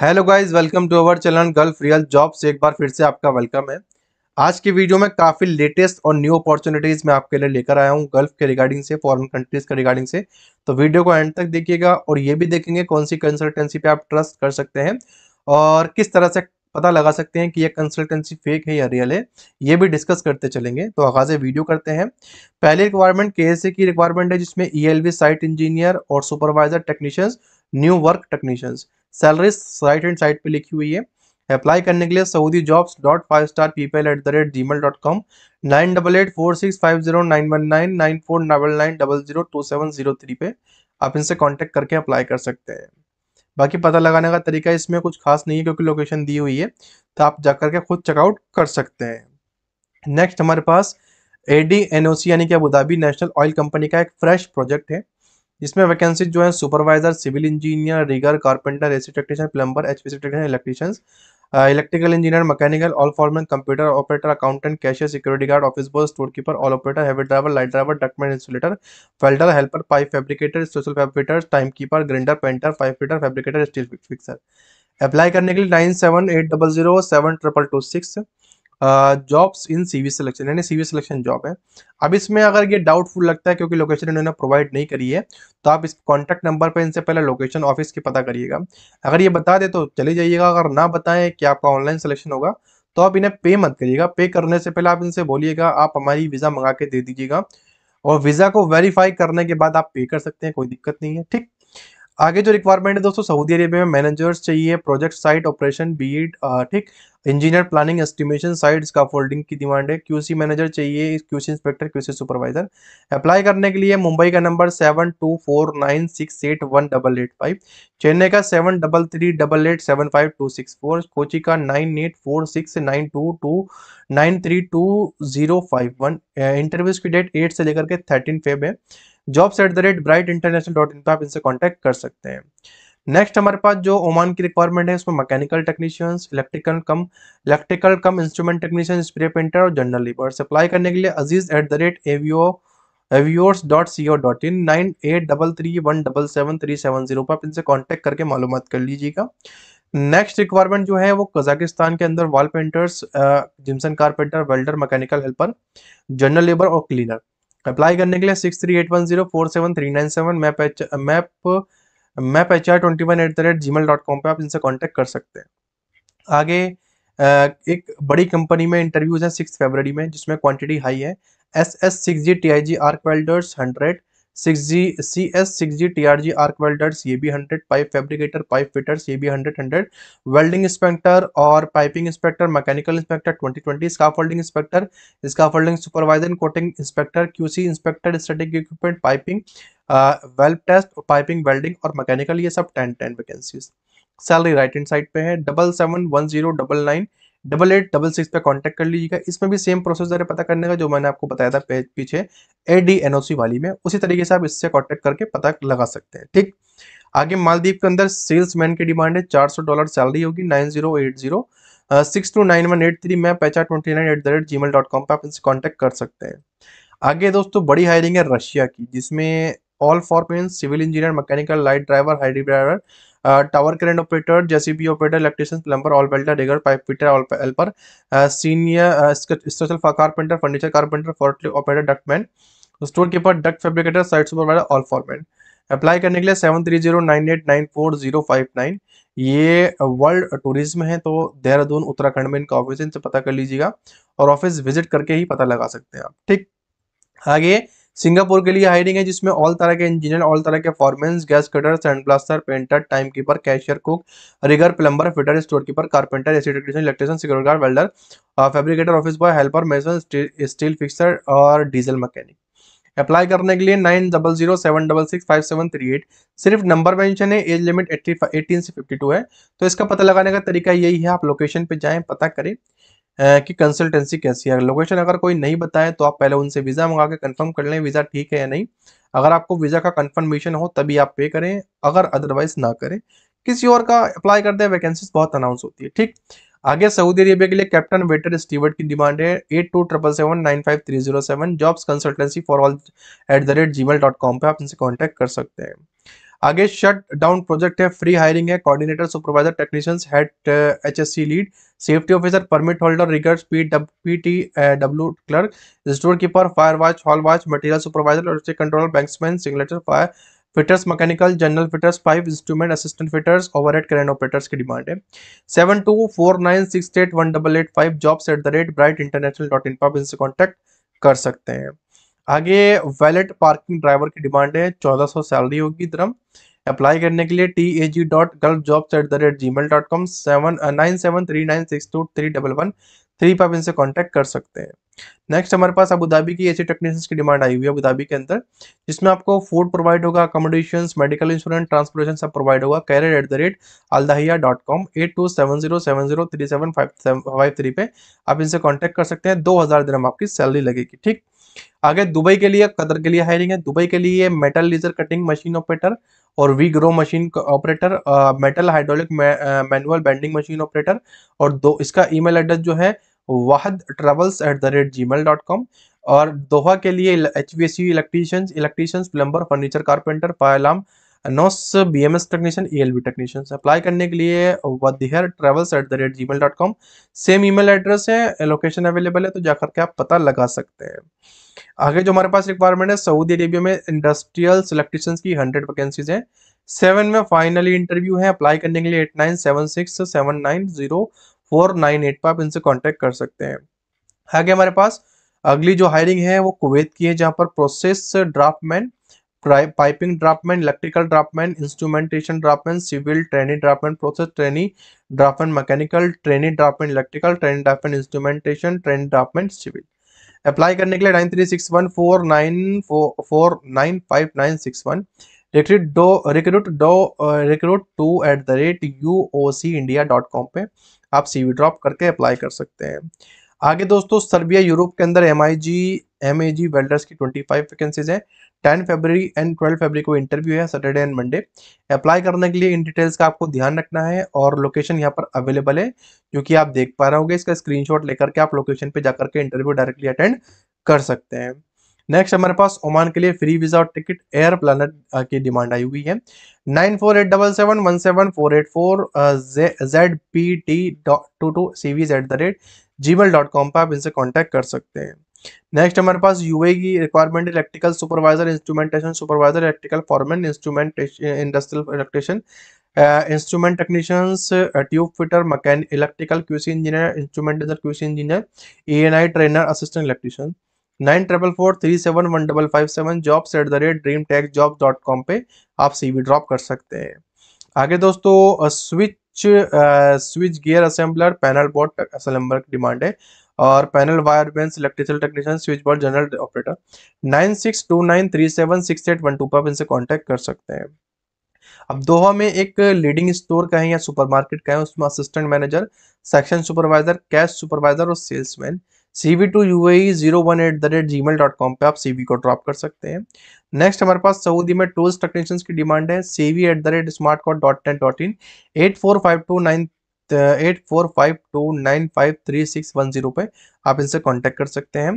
hello guys welcome to our channel Gulf Real Job से एक बार फिर से आपका वेलकम है आज की वीडियो में काफ़ी लेटेस्ट और न्यू अपॉर्चुनिटीज़ मैं आपके लिए लेकर आया हूँ गल्फ के रिगार्डिंग से फॉरेन कंट्रीज़ के रिगार्डिंग से तो वीडियो को एंड तक देखिएगा और ये भी देखेंगे कौन सी कंसल्टेंसी पे आप ट्रस्ट कर सकते हैं और किस तरह से पता लगा सकते हैं कि यह कंसल्टेंसी फेक है या रियल है ये भी डिस्कस करते चलेंगे तो आगाज़ वीडियो करते हैं पहले रिक्वायरमेंट के की रिक्वायरमेंट है जिसमें ई साइट इंजीनियर और supervisor technicians new work technicians salaries right hand side पे लिखी हुई है अप्लाई करने के लिए Saudi jobs dot five star people at the rate Gmail dot com nine double eight four six five zero nine one nine nine four double nine double zero two seven zero three पे आप इनसे contact करके apply कर सकते हैं बाकी पता लगाने का तरीका इसमें कुछ खास नहीं है क्योंकि लोकेशन दी हुई है तो आप जाकर के खुद चेकआउट कर सकते हैं नेक्स्ट हमारे पास ए डी एन ओ सी यानी कि अबूधाबी नेशनल ऑयल कंपनी का एक फ्रेश प्रोजेक्ट है इसमें वैकेंसी जो है supervisor civil engineer rigger carpenter AC technician plumber H technician electrician electrical engineer mechanical all foreman computer operator accountant cashier security guard office boy store keeper all operator heavy driver light driver ductman insulator welder helper pipe fabricator social fabricator time keeper grinder painter five fitter fabricator steel fixer apply करने के लिए nine seven eight double zero seven triple two six jobs in CV selection यानी CV selection job है अब इसमें अगर ये doubtful लगता है क्योंकि लोकेशन इन्होंने प्रोवाइड नहीं करी है तो आप इस कॉन्टैक्ट नंबर पर इनसे पहले लोकेशन ऑफिस की पता करिएगा अगर ये बता दे तो चले जाइएगा अगर ना बताएं कि आपका ऑनलाइन सिलेक्शन होगा तो आप इन्हें पे मत करिएगा पे करने से पहले आप इनसे बोलिएगा आप हमारी वीज़ा मंगा के दे दीजिएगा और वीज़ा को वेरीफाई करने के बाद आप पे कर सकते हैं कोई दिक्कत नहीं है ठीक आगे जो रिक्वायरमेंट है दोस्तों सऊदी अरेबिया में मैनेजर्स चाहिए प्रोजेक्ट साइट ऑपरेशन बीड ठीक इंजीनियर प्लानिंग एस्टिमेशन साइट का फोल्डिंग की डिमांड है क्यूसी मैनेजर चाहिए QC inspector QC supervisor apply करने के लिए मुंबई का number seven two four nine six eight one double eight five Chennai का seven double three double eight seven five two six four Kochi का nine eight four six nine two two nine three to zero five one interviews की date eight से लेकर के thirteen Feb है jobs at the rate bright international dot in पर आप इनसे contact कर सकते हैं नेक्स्ट हमारे पास जो ओमान की रिक्वायरमेंट है उसमें mechanical technicians electrical cum electrical cum instrument technician spray painter और जनरल लेबर सप्लाई करने के लिए Aziz at the rate AVO aviors dot C O dot in nine eight double three one double seven three seven zero पर आप इनसे contact करके मालूम कर लीजिएगा नेक्स्ट रिक्वायरमेंट जो है वो कजाकिस्तान के अंदर wall painters gypsum carpenter welder mechanical helper general labour और क्लीनर अप्लाई करने के लिए six three eight one zero four seven three nine seven map H map map H R twenty one at the rate Gmail dot com पर आप इनसे contact कर सकते हैं आगे एक बड़ी कंपनी में इंटरव्यूज हैं सिक्स फेबररी में जिसमें क्वांटिटी हाई है S S six G T I G arc welders hundred six G C S six G T R G arc welders ये भी hundred pipe fabricator pipe fitters ये भी hundred hundred welding inspector और piping inspector mechanical inspector twenty twenty inspector स्का supervisor coating inspector QC inspector static equipment piping valve test piping welding और mechanical ये सब ten ten vacancies salary right in side पे है double seven one zero double nine double eight double six पर contact कर लीजिएगा इसमें भी सेम प्रोसेस जरा पता करने का जो मैंने आपको बताया था पीछे ए डी एन ओ सी वाली में उसी तरीके से आप इससे कॉन्टेक्ट करके पता लगा सकते हैं ठीक आगे मालदीव के अंदर सेल्समैन की डिमांड है 400 डॉलर सैलरी होगी nine zero eight zero six two nine one eight three मैं पैचा twenty nine at the rate Gmail dot com पर आप इनसे कर सकते हैं आगे दोस्तों बड़ी हायरिंग है रशिया की जिसमें all for pen civil engineer mechanical light driver हाइड्री driver tower crane operator JCB operator electrician plumber all belter digger pipe fitter all helper senior special carpenter furniture carpenter फोर्टली operator ductman store keeper duct fabricator site supervisor all foreman apply करने के लिए seven three zero nine eight nine four zero five nine ये world tourism है तो देहरादून उत्तराखंड में इनका office इनसे पता कर लीजिएगा और ऑफिस विजिट करके ही पता लगा सकते हैं आप ठीक आगे सिंगापुर के लिए हायरिंग है जिसमें ऑल तरह के इंजीनियर ऑल तरह के foremen gas cutter sand blaster painter time keeper cashier cook rigger plumber fitter store keeper carpenter AC electrician security guard welder fabricator office boy helper mason steel fixer और diesel mechanic apply करने के लिए nine double zero seven double six five seven three eight सिर्फ number mention है age limit eighty eighteen से fifty two है तो इसका पता लगाने का तरीका यही है आप लोकेशन पे जाएं पता करें कि कंसल्टेंसी कैसी है लोकेशन अगर कोई नहीं बताए तो आप पहले उनसे वीज़ा मंगा के कंफर्म कर लें वीज़ा ठीक है या नहीं अगर आपको वीज़ा का कंफर्मेशन हो तभी आप पे करें अगर अदरवाइज ना करें किसी और का अप्लाई करते हैं वैकेंसीज बहुत अनाउंस होती है ठीक आगे सऊदी अरेबिया के लिए कैप्टन वेटर स्टीवर्ट की डिमांड है eight two triple seven nine five three zero seven jobs consultancy for all at the rate Gmail dot com पर आप इनसे कॉन्टैक्ट कर सकते हैं आगे शट डाउन प्रोजेक्ट है फ्री हायरिंग है coordinator supervisor technicians head HSC lead safety officer permit holder riggers P P T W clerk store keeper fire watch hole watch material supervisor logistic control banksman signature fire fitters mechanical general fitters five instrument assistant fitters overhead current operators की demand है seven two four nine six eight one double eight five jobs at the rate bright international dot in पर इनसे contact कर सकते हैं आगे valet parking driver की demand है चौदह सौ सैलरी होगी द्रम अप्लाई करने के लिए T A G dot girl jobs at the rate Gmail dot com seven nine seven three nine six two three double one three पर आप इनसे कॉन्टैक्ट कर सकते हैं नेक्स्ट हमारे पास अबूधाबी की ऐसी टेक्नीशियंस की डिमांड आई हुई है अबूधाबी के अंदर जिसमें आपको फूड प्रोवाइड होगा अकोमोडेशन मेडिकल इंश्योरेंस ट्रांसपोर्टेशन सब प्रोवाइड होगा career at the rate Aldahiya dot com eight two seven zero seven zero three seven five five three पे आप इनसे कॉन्टैक्ट कर सकते हैं दो हज़ार दिन आपकी सैलरी लगेगी ठीक आगे दुबई के लिए कदर के लिए हायरिंग है दुबई के लिए metal laser cutting machine operator और V groove machine operator metal hydraulic manual bending machine operator और दो इसका ईमेल एड्रेस जो है Wahad travels at the rate Gmail dot com और दोहा के लिए H V S C electricians electricians plumber furniture carpenter पायलाम नॉस B M S technician E L B technician apply करने के लिए Ware travels at the rate Gmail dot com same email address है location available है तो जाकर के आप पता लगा सकते हैं आगे जो हमारे पास रिक्वायरमेंट है सऊदी अरेबिया में इंडस्ट्रियल सिलेक्टिशन की हंड्रेड वैकेंसीज हैं सेवन में फाइनली इंटरव्यू है अप्लाई करने के लिए eight nine seven six seven nine zero four nine eight पर आप इनसे कॉन्टेक्ट कर सकते हैं आगे हमारे पास अगली जो हायरिंग है वो कुवैत की है जहाँ पर process draftsman piping draftsman electrical draftsman instrumentation draftsman civil training draftsman process training draftsman mechanical training draftsman electrical training draftsman instrumentation training draftsman civil apply करने के लिए nine three six one four nine four nine five nine six one recruit डो recruit डो recruit two at the rate U O C India dot com पर आप C V drop करके apply कर सकते हैं आगे दोस्तों सर्बिया यूरोप के अंदर M I G M A G welders की ट्वेंटी फाइव वैकेंसीज है ten February and twelve February को इंटरव्यू है सैटरडे एंड मंडे अप्लाई करने के लिए इन डिटेल्स का आपको ध्यान रखना है और लोकेशन यहाँ पर अवेलेबल है जो कि आप देख पा रहे होंगे इसका स्क्रीनशॉट लेकर के आप लोकेशन पे जाकर के इंटरव्यू डायरेक्टली अटेंड कर सकते हैं नेक्स्ट हमारे पास ओमान के लिए फ्री वीजा और टिकट एयर प्लान की डिमांड आई हुई है nine four eight double seven one seven four eight four Z P T dot two two C V at the rate Gmail dot com पर आप इनसे contact कर सकते हैं नेक्स्ट हमारे पास यूए की requirement electrical supervisor instrumentation supervisor electrical foreman instrument industrial electrician instrument technicians tube fitter mechanic electrical QC engineer instrumentation QC engineer E N I trainer assistant electrician nine triple four three seven one double five seven jobs at the rate dream tech job dot com पे आप CV drop कर सकते हैं आगे दोस्तों switch switch gear assembler panel board assembler की demand है और panel wire bench electrical technician switch board general operator nine पर आप इनसे कॉन्टैक्ट कर सकते हैं अब दोहा में एक लीडिंग स्टोर का है या सुपरमार्केट का है उसमें assistant manager section supervisor cash supervisor और salesman CV two U zero one at the rate Gmail dot com पर आप सीवी को ड्रॉप कर सकते हैं नेक्स्ट हमारे पास सऊदी में टूल्स टेक्नीशियंस की डिमांड है CV at the rate smart cot dot ten dot in eight four five two nine eight four five two nine five three six one zero पे आप इनसे कांटेक्ट कर सकते हैं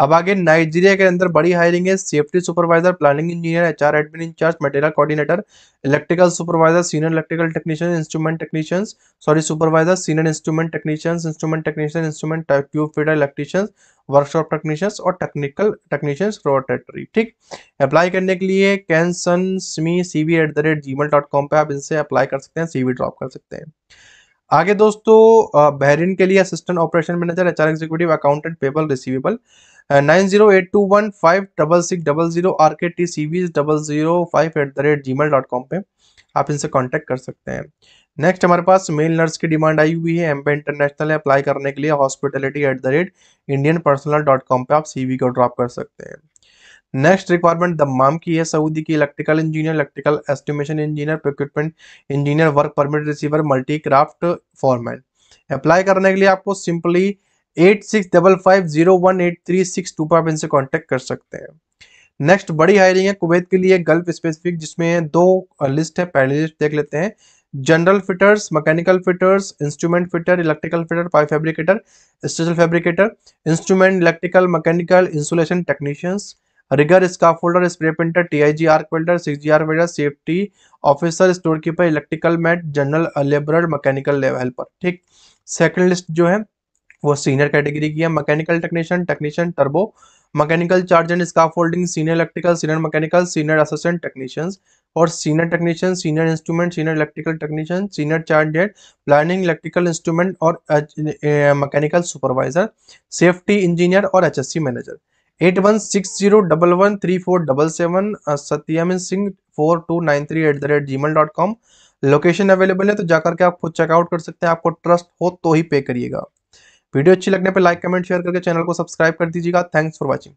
अब आगे नाइजीरिया के अंदर बड़ी हायरिंग है safety supervisor planning engineer HR admin incharge material coordinator electrical supervisor senior electrical technician instrument technician sorry supervisor senior instrument technician instrument technician instrument tube feeder electrician workshop technicians और technical technicians rotatory ठीक apply करने के लिए कैन सन स्मी C V at the rate Gmail dot com पर आप इनसे अप्लाई कर सकते हैं सी वी ड्रॉप कर सकते हैं आगे दोस्तों बहरीन के लिए assistant operation manager H R executive accountant payable receivable nine zero eight two one five double six double zero R K T C V double zero five at the rate Gmail dot com पर आप इनसे contact कर सकते हैं next हमारे पास male nurse की demand आई हुई है एम पे इंटरनेशनल अप्लाई करने के लिए hospitality at the rate Indian personnel dot com पर आप सी वी को ड्रॉप कर सकते हैं नेक्स्ट रिक्वायरमेंट दमाम की है सऊदी की electrical engineer electrical estimation engineer procurement engineer work permit receiver multi craft format apply करने के लिए आपको simply eight six double five zero one eight three six two five इनसे कॉन्टेक्ट कर सकते हैं नेक्स्ट बड़ी हायरिंग है कुवैत के लिए गल्फ स्पेसिफिक जिसमें दो लिस्ट है पहली लिस्ट देख लेते हैं general fitters mechanical fitters instrument fitter electrical fitter pipe fabricator special fabricator instrument electrical mechanical insulation technicians rigger scaffolder spray painter TIG arc welder six G R welder safety officer store keeper electrical mate general labour mechanical helper ठीक second list जो है वो senior category की है mechanical technician technician turbo mechanical charge and scaffolding senior electrical senior mechanical senior assistant technicians और senior technician senior instrument senior electrical technician senior charge and planning electrical instrument और mechanical supervisor safety engineer और C manager eight one six zero double one three four double seven Satyam Singh four two nine three at the rate Gmail dot com location available है तो जाकर के आप खुद checkout कर सकते हैं आपको ट्रस्ट हो तो ही पे करिएगा वीडियो अच्छी लगने पर लाइक कमेंट शेयर करके चैनल को सब्सक्राइब कर दीजिएगा थैंक्स फॉर वॉचिंग